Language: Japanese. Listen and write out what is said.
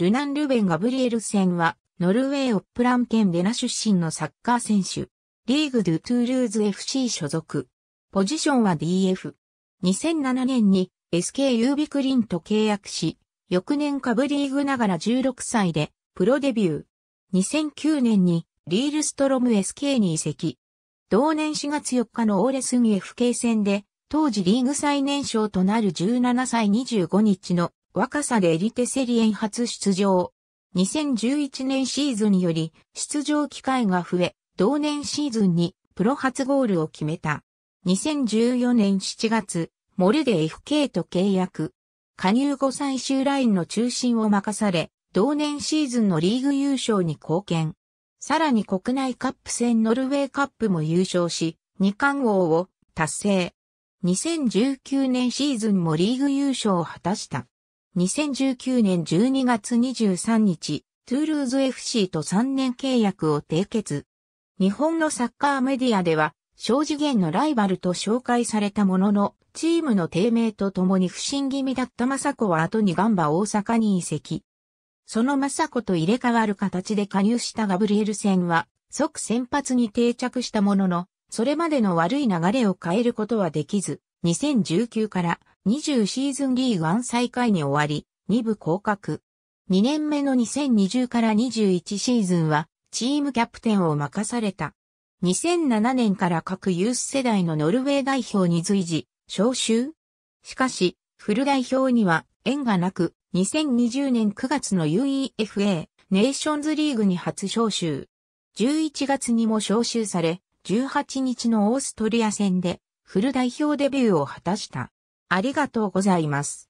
ルナン・ルベン・ガブリエルセンは、ノルウェー・オップラン県デナ出身のサッカー選手。リーグ・ドゥ・トゥールーズ FC 所属。ポジションは DF。2007年に SK ユービクリンと契約し、翌年下部リーグながら16歳でプロデビュー。2009年にリールストロム SK に移籍。同年4月4日のオーレスン FK 戦で、当時リーグ最年少となる17歳25日の若さでエリテセリエン初出場。2011年シーズンより出場機会が増え、同年シーズンにプロ初ゴールを決めた。2014年7月、モルデ FK と契約。加入後最終ラインの中心を任され、同年シーズンのリーグ優勝に貢献。さらに国内カップ戦ノルウェーカップも優勝し、二冠王を達成。2019年シーズンもリーグ優勝を果たした。2019年12月23日、トゥールーズ FC と3年契約を締結。日本のサッカーメディアでは、小次元のライバルと紹介されたものの、チームの低迷とともに不審気味だった雅子は後にガンバ大阪に移籍。その雅子と入れ替わる形で加入したガブリエル戦は、即先発に定着したものの、それまでの悪い流れを変えることはできず、2019から20シーズンリーグ1ン再開に終わり、2部降格。2年目の2020から21シーズンは、チームキャプテンを任された。2007年から各ユース世代のノルウェー代表に随時、招集しかし、フル代表には縁がなく、2020年9月の UEFA ネーションズリーグに初招集。11月にも招集され、18日のオーストリア戦でフル代表デビューを果たした。ありがとうございます。